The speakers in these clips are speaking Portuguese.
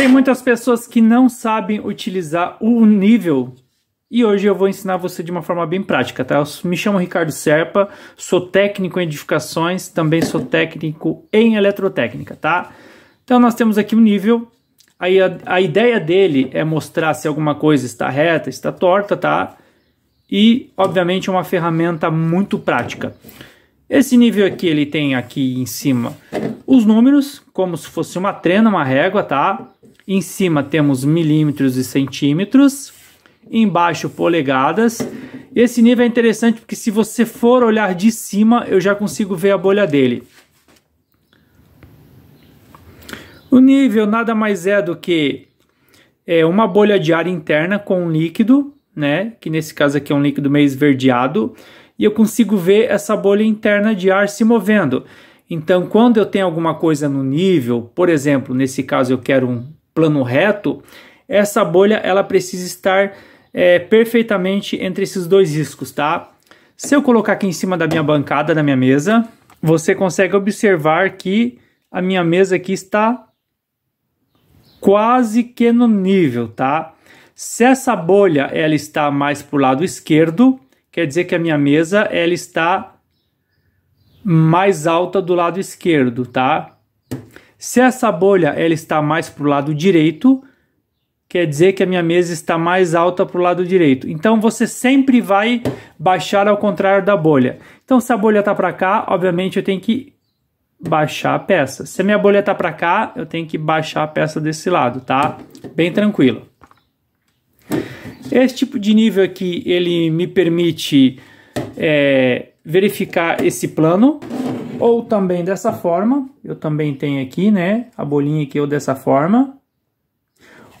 Tem muitas pessoas que não sabem utilizar o nível e hoje eu vou ensinar você de uma forma bem prática, tá? Eu me chamo Ricardo Serpa, sou técnico em edificações, também sou técnico em eletrotécnica, tá? Então nós temos aqui um nível, aí a, a ideia dele é mostrar se alguma coisa está reta, está torta, tá? E, obviamente, é uma ferramenta muito prática. Esse nível aqui, ele tem aqui em cima os números, como se fosse uma trena, uma régua, tá? Em cima temos milímetros e centímetros, embaixo polegadas. Esse nível é interessante porque se você for olhar de cima, eu já consigo ver a bolha dele. O nível nada mais é do que é, uma bolha de ar interna com um líquido, né? Que nesse caso aqui é um líquido meio esverdeado. E eu consigo ver essa bolha interna de ar se movendo. Então, quando eu tenho alguma coisa no nível, por exemplo, nesse caso eu quero um plano reto, essa bolha ela precisa estar é, perfeitamente entre esses dois riscos, tá? Se eu colocar aqui em cima da minha bancada, da minha mesa, você consegue observar que a minha mesa aqui está quase que no nível, tá? Se essa bolha ela está mais para o lado esquerdo, quer dizer que a minha mesa ela está mais alta do lado esquerdo, tá? Se essa bolha ela está mais para o lado direito, quer dizer que a minha mesa está mais alta para o lado direito. Então você sempre vai baixar ao contrário da bolha. Então se a bolha está para cá, obviamente eu tenho que baixar a peça. Se a minha bolha está para cá, eu tenho que baixar a peça desse lado, tá? Bem tranquilo. Esse tipo de nível aqui, ele me permite é, verificar esse plano ou também dessa forma, eu também tenho aqui, né, a bolinha aqui ou dessa forma.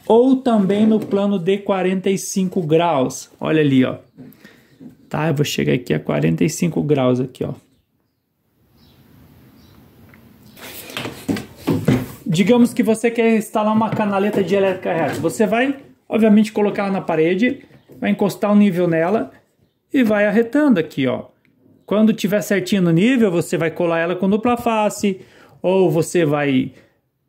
Ou também no plano de 45 graus, olha ali, ó. Tá, eu vou chegar aqui a 45 graus aqui, ó. Digamos que você quer instalar uma canaleta de elétrica reta. Você vai, obviamente, colocar ela na parede, vai encostar o um nível nela e vai arretando aqui, ó. Quando tiver certinho no nível, você vai colar ela com dupla face, ou você vai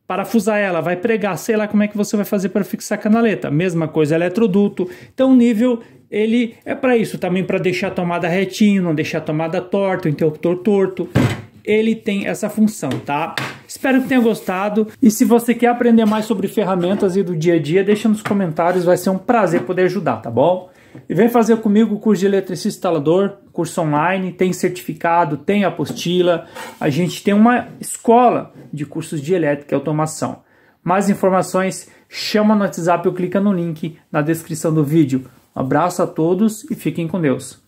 parafusar ela, vai pregar, sei lá como é que você vai fazer para fixar a canaleta. Mesma coisa, eletroduto. Então o nível ele é para isso, também para deixar a tomada retinho, não deixar a tomada torta, o interruptor torto. Ele tem essa função, tá? Espero que tenha gostado. E se você quer aprender mais sobre ferramentas e do dia a dia, deixa nos comentários, vai ser um prazer poder ajudar, tá bom? E vem fazer comigo o curso de eletricista instalador, curso online, tem certificado, tem apostila. A gente tem uma escola de cursos de elétrica e automação. Mais informações, chama no WhatsApp ou clica no link na descrição do vídeo. Um abraço a todos e fiquem com Deus.